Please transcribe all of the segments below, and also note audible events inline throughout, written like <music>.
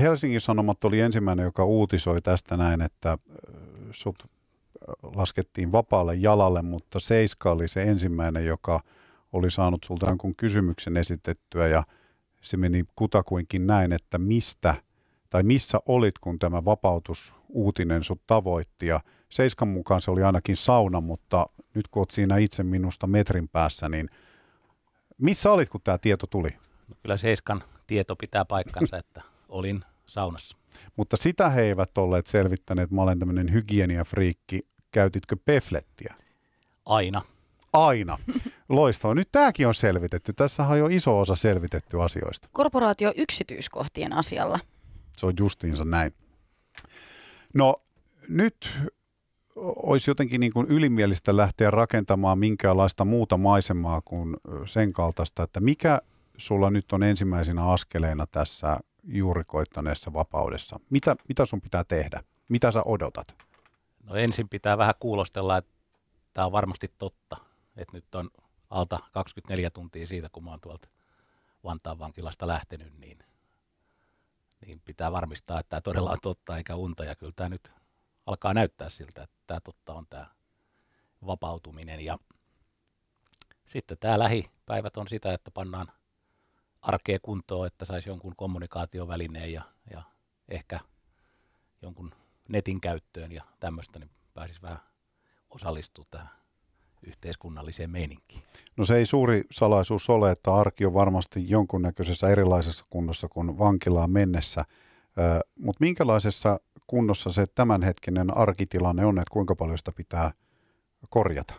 Helsingin Sanomat oli ensimmäinen, joka uutisoi tästä näin, että äh, sut äh, laskettiin vapaalle jalalle, mutta Seiska oli se ensimmäinen, joka oli saanut sulta jonkun kysymyksen esitettyä ja se meni kutakuinkin näin, että mistä tai missä olit, kun tämä vapautusuutinen sut tavoitti ja Seiskan mukaan se oli ainakin sauna, mutta nyt kun olet siinä itse minusta metrin päässä, niin missä olit, kun tämä tieto tuli? No kyllä Seiskan tieto pitää paikkansa, että olin saunassa. Mutta sitä he eivät olleet selvittäneet. Mä olen tämmöinen hygieniafriikki. Käytitkö peflettiä? Aina. Aina. <laughs> Loistavaa. Nyt tämäkin on selvitetty. Tässä on jo iso osa selvitetty asioista. Korporaatio yksityiskohtien asialla. Se on justiinsa näin. No nyt olisi jotenkin niin kuin ylimielistä lähteä rakentamaan minkäänlaista muuta maisemaa kuin sen kaltaista, että mikä sulla nyt on ensimmäisenä askeleena tässä juuri koittaneessa vapaudessa. Mitä, mitä sun pitää tehdä? Mitä sä odotat? No ensin pitää vähän kuulostella, että tämä on varmasti totta, että nyt on alta 24 tuntia siitä, kun mä oon tuolta Vantaan vankilasta lähtenyt, niin, niin pitää varmistaa, että tämä todella on totta eikä unta. Ja kyllä tämä nyt alkaa näyttää siltä, että tämä totta on tämä vapautuminen. Ja sitten tämä lähipäivät on sitä, että pannaan arkea kuntoon, että saisi jonkun kommunikaatiovälineen ja, ja ehkä jonkun netin käyttöön ja tämmöistä, niin pääsisi vähän osallistumaan tähän yhteiskunnalliseen meininkiin. No se ei suuri salaisuus ole, että arki on varmasti jonkunnäköisessä erilaisessa kunnossa kuin vankilaan mennessä, mutta minkälaisessa kunnossa se tämänhetkinen arkitilanne on, että kuinka paljon sitä pitää korjata?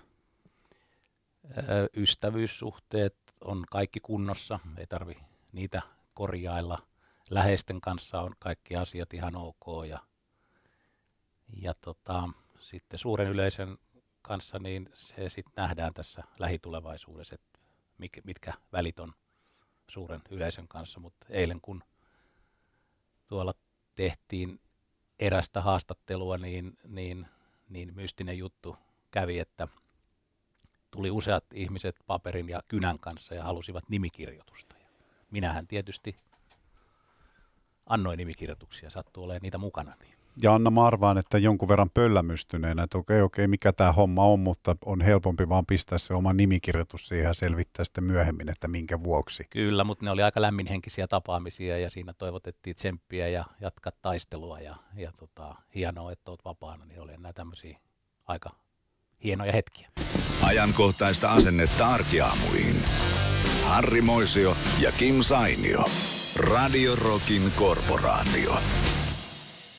ystävyyssuhteet on kaikki kunnossa, ei tarvi niitä korjailla. Läheisten kanssa on kaikki asiat ihan ok ja, ja tota, sitten suuren yleisön kanssa niin se sitten nähdään tässä lähitulevaisuudessa, että mitkä välit on suuren yleisön kanssa, mutta eilen kun tuolla tehtiin erästä haastattelua, niin, niin, niin mystinen juttu kävi, että – tuli useat ihmiset paperin ja kynän kanssa ja halusivat nimikirjoitusta. Ja minähän tietysti annoin nimikirjoituksia, sattuu olemaan niitä mukana. Niin. Ja Anna mä arvaan, että jonkun verran pöllämystyneenä, että okei, okei, mikä tämä homma on, mutta on helpompi vaan pistää se oma nimikirjoitus siihen ja selvittää sitten myöhemmin, että minkä vuoksi. Kyllä, mutta ne oli aika lämminhenkisiä tapaamisia ja siinä toivotettiin tsemppiä ja jatkaa taistelua ja, ja tota, hienoa, että olet vapaana, niin oli nämä tämmöisiä aika hienoja hetkiä. Ajankohtaista asennetta arkiaamuihin. Harri Moisio ja Kim Sainio. Radio Rockin Korporaatio.